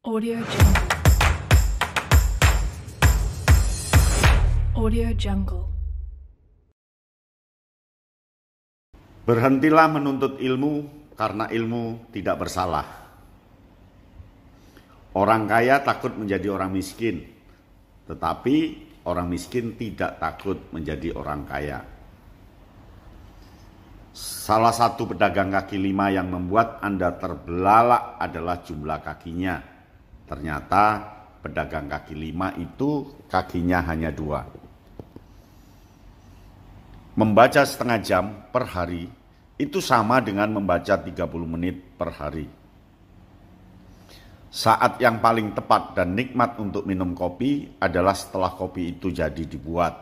Audio Jungle. Audio Jungle. Berhentilah menuntut ilmu karena ilmu tidak bersalah. Orang kaya takut menjadi orang miskin, tetapi orang miskin tidak takut menjadi orang kaya. Salah satu pedagang kaki lima yang membuat Anda terbelalak adalah jumlah kakinya Ternyata pedagang kaki lima itu kakinya hanya dua. Membaca setengah jam per hari itu sama dengan membaca 30 menit per hari. Saat yang paling tepat dan nikmat untuk minum kopi adalah setelah kopi itu jadi dibuat.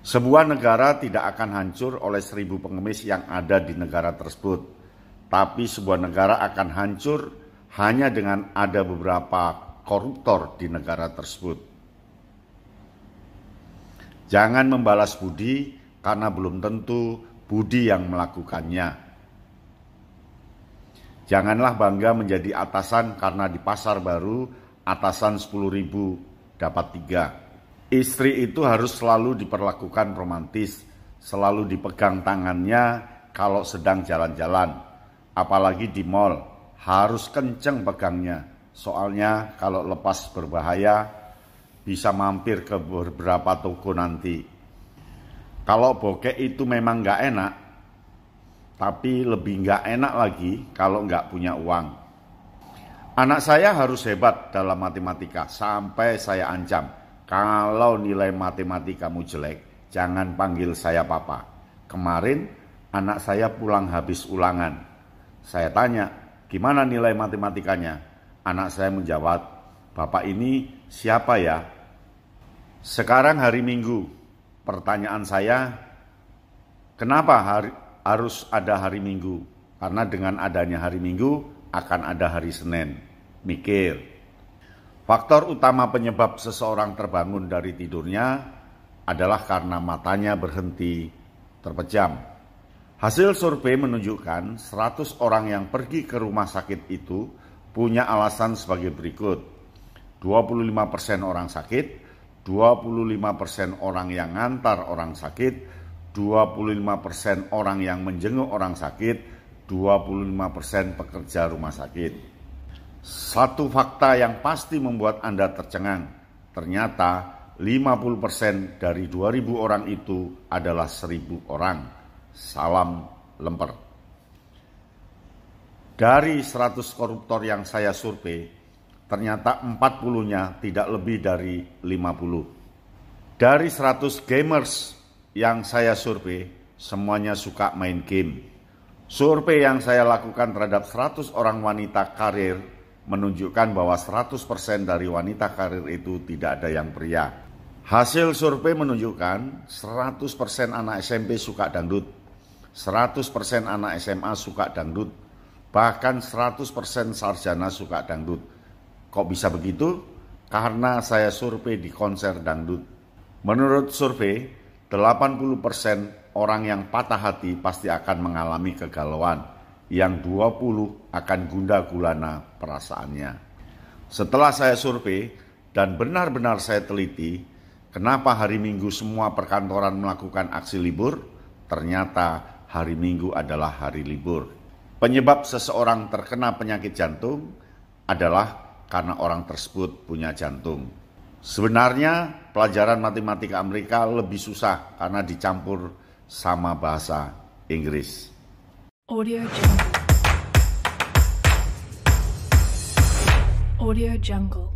Sebuah negara tidak akan hancur oleh seribu pengemis yang ada di negara tersebut, tapi sebuah negara akan hancur hanya dengan ada beberapa koruptor di negara tersebut. Jangan membalas budi karena belum tentu budi yang melakukannya. Janganlah bangga menjadi atasan karena di pasar baru atasan 10.000 dapat tiga. Istri itu harus selalu diperlakukan romantis, selalu dipegang tangannya kalau sedang jalan-jalan, apalagi di mall harus kenceng pegangnya. Soalnya kalau lepas berbahaya bisa mampir ke beberapa toko nanti. Kalau bokeh itu memang nggak enak, tapi lebih nggak enak lagi kalau nggak punya uang. Anak saya harus hebat dalam matematika sampai saya ancam. Kalau nilai matematikamu jelek, jangan panggil saya papa. Kemarin anak saya pulang habis ulangan. Saya tanya, Gimana nilai matematikanya? Anak saya menjawab, Bapak ini siapa ya? Sekarang hari Minggu, pertanyaan saya, kenapa hari, harus ada hari Minggu? Karena dengan adanya hari Minggu, akan ada hari Senin. Mikir. Faktor utama penyebab seseorang terbangun dari tidurnya adalah karena matanya berhenti terpejam. Hasil survei menunjukkan 100 orang yang pergi ke rumah sakit itu punya alasan sebagai berikut. 25% orang sakit, 25% orang yang ngantar orang sakit, 25% orang yang menjenguk orang sakit, 25% pekerja rumah sakit. Satu fakta yang pasti membuat Anda tercengang, ternyata 50% dari 2000 orang itu adalah 1000 orang salam lemper. Dari 100 koruptor yang saya survei, ternyata 40-nya tidak lebih dari 50. Dari 100 gamers yang saya survei, semuanya suka main game. Survei yang saya lakukan terhadap 100 orang wanita karir menunjukkan bahwa 100% dari wanita karir itu tidak ada yang pria. Hasil survei menunjukkan 100% anak SMP suka dangdut. 100% anak SMA suka dangdut, bahkan 100% sarjana suka dangdut. Kok bisa begitu? Karena saya survei di konser dangdut. Menurut survei, 80% orang yang patah hati pasti akan mengalami kegalauan, yang 20 akan gunda gulana perasaannya. Setelah saya survei dan benar-benar saya teliti, kenapa hari Minggu semua perkantoran melakukan aksi libur? Ternyata hari Minggu adalah hari libur. Penyebab seseorang terkena penyakit jantung adalah karena orang tersebut punya jantung. Sebenarnya pelajaran matematika Amerika lebih susah karena dicampur sama bahasa Inggris. Audio Jungle. Audio Jungle.